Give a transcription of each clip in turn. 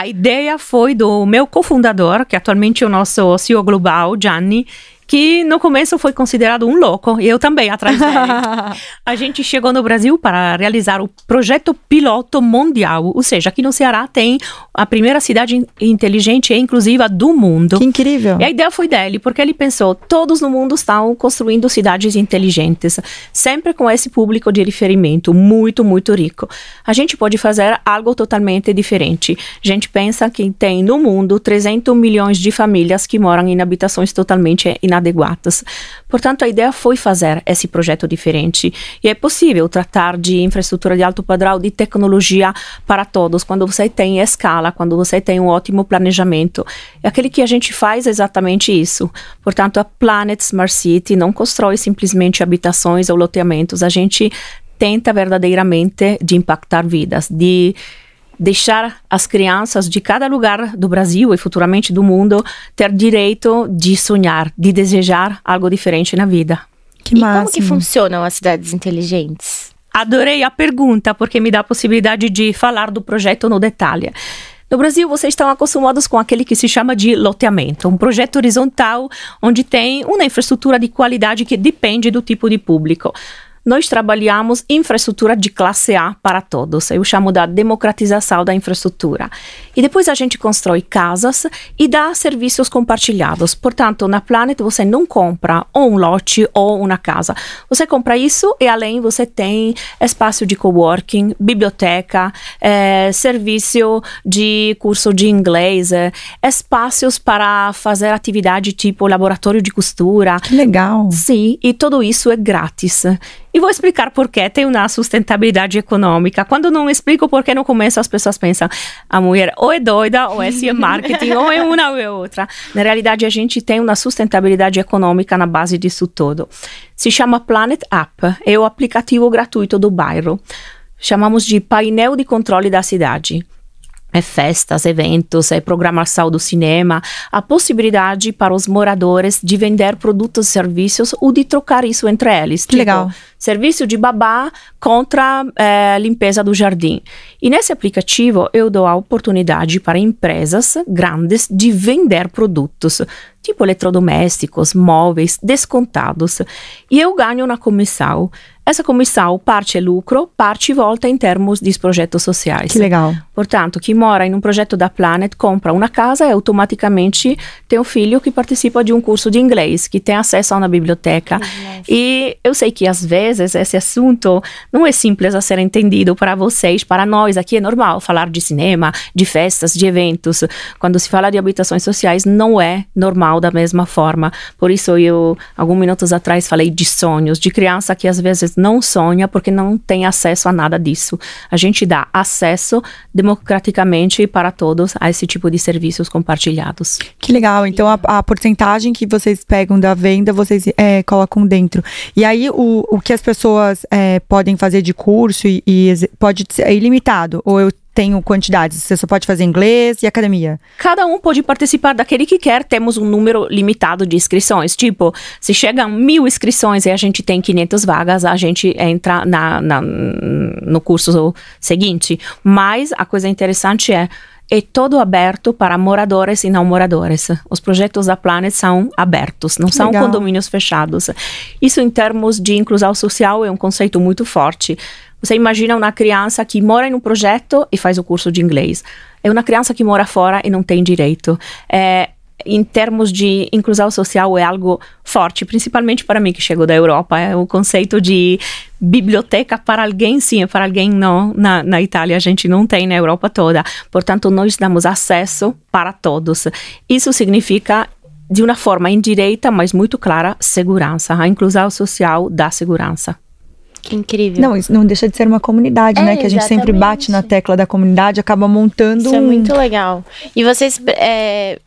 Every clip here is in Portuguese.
A ideia foi do meu cofundador, que é atualmente é o nosso CEO global, Gianni, que no começo foi considerado um louco, e eu também atrás dele. a gente chegou no Brasil para realizar o projeto piloto mundial, ou seja, aqui no Ceará tem a primeira cidade inteligente e inclusiva do mundo. Que incrível. E a ideia foi dele, porque ele pensou, todos no mundo estão construindo cidades inteligentes, sempre com esse público de referimento muito, muito rico. A gente pode fazer algo totalmente diferente. A gente pensa que tem no mundo 300 milhões de famílias que moram em habitações totalmente inadequadas adequadas. Portanto, a ideia foi fazer esse projeto diferente. E é possível tratar de infraestrutura de alto padrão, de tecnologia para todos, quando você tem escala, quando você tem um ótimo planejamento. E aquele que a gente faz é exatamente isso. Portanto, a Planet Smart City não constrói simplesmente habitações ou loteamentos. A gente tenta verdadeiramente de impactar vidas, de deixar as crianças de cada lugar do Brasil e futuramente do mundo ter direito de sonhar, de desejar algo diferente na vida. Que e máximo. como que funcionam as cidades inteligentes? Adorei a pergunta, porque me dá a possibilidade de falar do projeto no detalhe. No Brasil, vocês estão acostumados com aquele que se chama de loteamento, um projeto horizontal onde tem uma infraestrutura de qualidade que depende do tipo de público nós trabalhamos infraestrutura de classe A para todos. Eu chamo da democratização da infraestrutura. E depois a gente constrói casas e dá serviços compartilhados. Portanto, na Planet você não compra ou um lote ou uma casa. Você compra isso e além você tem espaço de coworking, biblioteca, eh, serviço de curso de inglês, eh, espaços para fazer atividade tipo laboratório de costura. Que legal! Sim, e tudo isso é grátis. E vou explicar por que tem uma sustentabilidade econômica. Quando não explico por que no começo as pessoas pensam a mulher ou é doida, ou é se assim, é marketing, ou é uma ou é outra. Na realidade, a gente tem uma sustentabilidade econômica na base disso todo. Se chama Planet App, é o aplicativo gratuito do bairro. Chamamos de painel de controle da cidade é festas, eventos, é programação do cinema, a possibilidade para os moradores de vender produtos e serviços ou de trocar isso entre eles. Que tipo, legal serviço de babá contra é, limpeza do jardim. E nesse aplicativo eu dou a oportunidade para empresas grandes de vender produtos, tipo eletrodomésticos, móveis, descontados. E eu ganho na comissão. Essa comissão parte é lucro, parte volta em termos de projetos sociais. Que legal. Portanto, quem mora em um projeto da Planet compra uma casa e automaticamente tem um filho que participa de um curso de inglês, que tem acesso a uma biblioteca. E eu sei que às vezes vezes esse assunto não é simples a ser entendido para vocês, para nós. Aqui é normal falar de cinema, de festas, de eventos. Quando se fala de habitações sociais, não é normal da mesma forma. Por isso, eu, alguns minutos atrás, falei de sonhos, de criança que às vezes não sonha porque não tem acesso a nada disso. A gente dá acesso democraticamente para todos a esse tipo de serviços compartilhados. Que legal. Então, a, a porcentagem que vocês pegam da venda, vocês é, colocam dentro. E aí, o, o que a as pessoas é, podem fazer de curso e, e pode ser é ilimitado? Ou eu tenho quantidades? Você só pode fazer inglês e academia? Cada um pode participar daquele que quer. Temos um número limitado de inscrições. Tipo, se chegam mil inscrições e a gente tem 500 vagas, a gente entra na, na no curso seguinte. Mas a coisa interessante é é todo aberto para moradores e não moradores. Os projetos da Planet são abertos, não que são legal. condomínios fechados. Isso, em termos de inclusão social, é um conceito muito forte. Você imagina uma criança que mora em um projeto e faz o curso de inglês. É uma criança que mora fora e não tem direito. É, em termos de inclusão social é algo forte, principalmente para mim que chegou da Europa. É o conceito de biblioteca para alguém sim, para alguém não. Na, na Itália a gente não tem, na Europa toda. Portanto, nós damos acesso para todos. Isso significa de uma forma indireita, mas muito clara, segurança, a inclusão social dá segurança. Que incrível. Não, isso não deixa de ser uma comunidade, é, né? Que a gente exatamente. sempre bate na tecla da comunidade, acaba montando. Isso é um... é muito legal. E vocês é,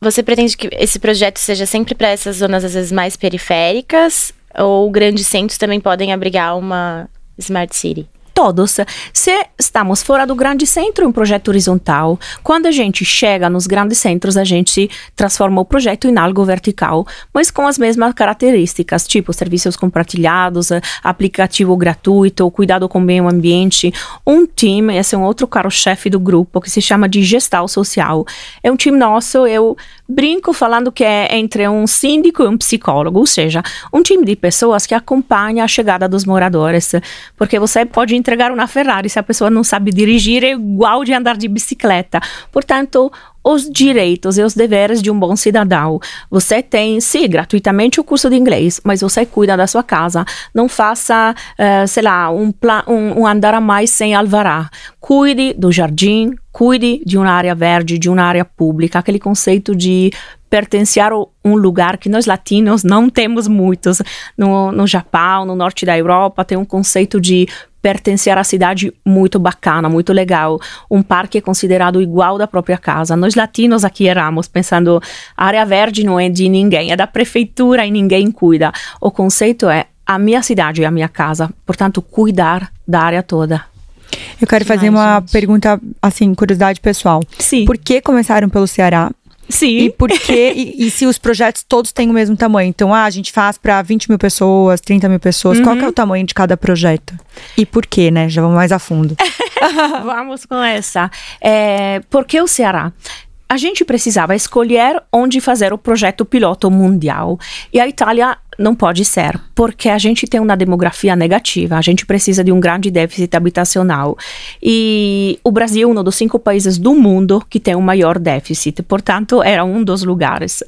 você pretende que esse projeto seja sempre para essas zonas, às vezes, mais periféricas? Ou grandes centros também podem abrigar uma Smart City? todos. Se estamos fora do grande centro, um projeto horizontal, quando a gente chega nos grandes centros, a gente transforma o projeto em algo vertical, mas com as mesmas características, tipo serviços compartilhados, eh, aplicativo gratuito, cuidado com o meio ambiente. Um time, esse é um outro caro-chefe do grupo, que se chama de gestão social. É um time nosso, eu brinco falando que é entre um síndico e um psicólogo, ou seja, um time de pessoas que acompanha a chegada dos moradores, porque você pode entregar uma Ferrari se a pessoa não sabe dirigir é igual de andar de bicicleta. Portanto, os direitos e os deveres de um bom cidadão. Você tem, sim, gratuitamente o curso de inglês, mas você cuida da sua casa. Não faça, uh, sei lá, um, um, um andar a mais sem alvará. Cuide do jardim, cuide de uma área verde, de uma área pública. Aquele conceito de pertencer a um lugar que nós latinos não temos muitos. No, no Japão, no norte da Europa, tem um conceito de pertencer à cidade muito bacana, muito legal. Um parque considerado igual da própria casa. Nós latinos aqui éramos pensando, a área verde não é de ninguém, é da prefeitura e ninguém cuida. O conceito é a minha cidade e é a minha casa, portanto, cuidar da área toda. Eu quero fazer Ai, uma gente. pergunta, assim, curiosidade pessoal. Sim. Por que começaram pelo Ceará? Sim. E por e, e, se os projetos todos têm o mesmo tamanho? Então, ah, a gente faz para 20 mil pessoas, 30 mil pessoas. Uhum. Qual é o uhum. tamanho de cada projeto? E por quê, né? Já vamos mais a fundo. vamos essa É, por que o Ceará? A gente precisava escolher onde fazer o projeto piloto mundial. E a Itália não pode ser, porque a gente tem uma demografia negativa, a gente precisa de um grande déficit habitacional. E o Brasil é um dos cinco países do mundo que tem o um maior déficit, portanto, era um dos lugares.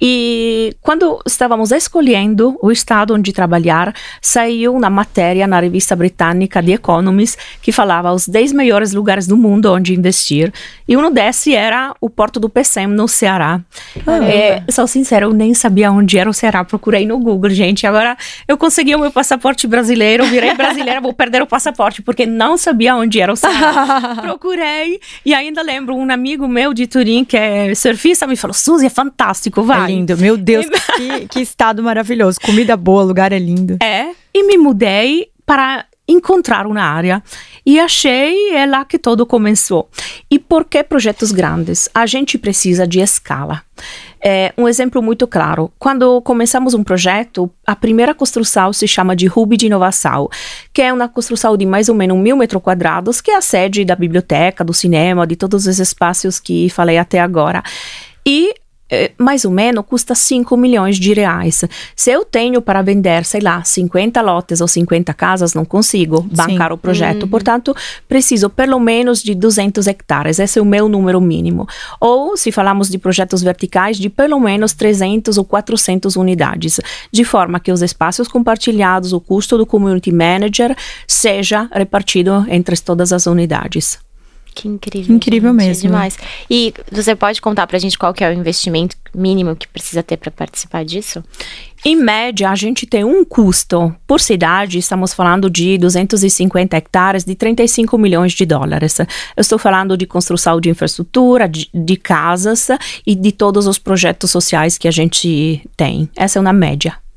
E quando estávamos escolhendo o estado onde trabalhar, saiu uma matéria na revista britânica The Economist que falava os 10 melhores lugares do mundo onde investir. E um desses era o Porto do Pecém, no Ceará. Ah, é, é. Sou sincero, eu nem sabia onde era o Ceará, procurei no Google, gente. Agora eu consegui o meu passaporte brasileiro, virei brasileira, vou perder o passaporte, porque não sabia onde era o site. Procurei e ainda lembro um amigo meu de Turim, que é surfista, me falou: Suzy, é fantástico, vai. É lindo, meu Deus, que, que estado maravilhoso. Comida boa, lugar é lindo. É, e me mudei para encontrar uma área e achei é lá que tudo começou. E por que projetos grandes? A gente precisa de escala. É, um exemplo muito claro. Quando começamos um projeto, a primeira construção se chama de Ruby de Inovação, que é uma construção de mais ou menos mil metros quadrados, que é a sede da biblioteca, do cinema, de todos os espaços que falei até agora. E é, mais ou menos custa 5 milhões de reais. Se eu tenho para vender, sei lá, 50 lotes ou 50 casas, não consigo bancar Sim. o projeto. Uhum. Portanto, preciso pelo menos de 200 hectares. Esse é o meu número mínimo. Ou, se falamos de projetos verticais, de pelo menos 300 ou 400 unidades. De forma que os espaços compartilhados, o custo do community manager, seja repartido entre todas as unidades. Que incrível. Incrível gente, é mesmo. É demais. E você pode contar pra gente qual que é o investimento mínimo que precisa ter para participar disso? Em média, a gente tem um custo por cidade, estamos falando de 250 hectares, de 35 milhões de dólares. Eu estou falando de construção de infraestrutura, de, de casas e de todos os projetos sociais que a gente tem. Essa é uma média.